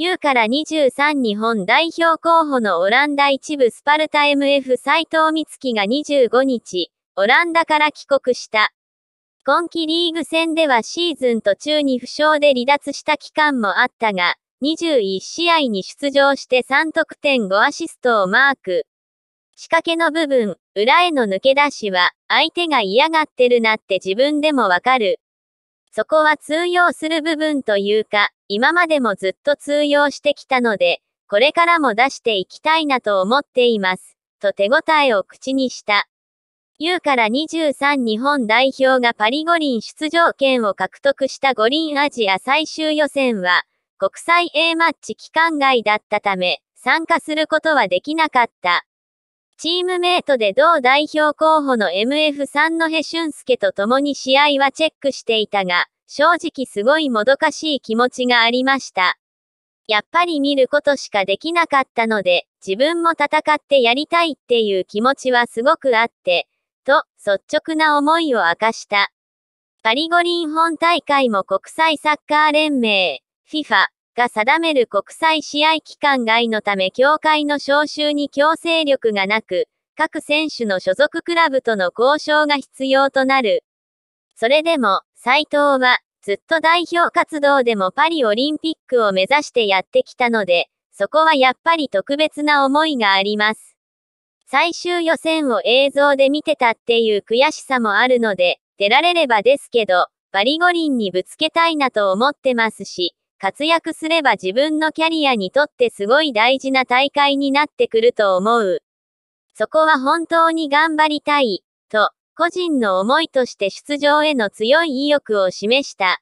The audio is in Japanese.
U から23日本代表候補のオランダ一部スパルタ MF 斎藤光希が25日、オランダから帰国した。今季リーグ戦ではシーズン途中に負傷で離脱した期間もあったが、21試合に出場して3得点5アシストをマーク。仕掛けの部分、裏への抜け出しは、相手が嫌がってるなって自分でもわかる。そこは通用する部分というか、今までもずっと通用してきたので、これからも出していきたいなと思っています。と手応えを口にした。U から23日本代表がパリ五輪出場権を獲得した五輪アジア最終予選は、国際 A マッチ期間外だったため、参加することはできなかった。チームメイトで同代表候補の MF 三戸俊介と共に試合はチェックしていたが、正直すごいもどかしい気持ちがありました。やっぱり見ることしかできなかったので、自分も戦ってやりたいっていう気持ちはすごくあって、と、率直な思いを明かした。パリ五輪本大会も国際サッカー連盟、FIFA が定める国際試合期間外のため協会の招集に強制力がなく、各選手の所属クラブとの交渉が必要となる。それでも、斎藤は、ずっと代表活動でもパリオリンピックを目指してやってきたので、そこはやっぱり特別な思いがあります。最終予選を映像で見てたっていう悔しさもあるので、出られればですけど、バリ五輪にぶつけたいなと思ってますし、活躍すれば自分のキャリアにとってすごい大事な大会になってくると思う。そこは本当に頑張りたい、と、個人の思いとして出場への強い意欲を示した。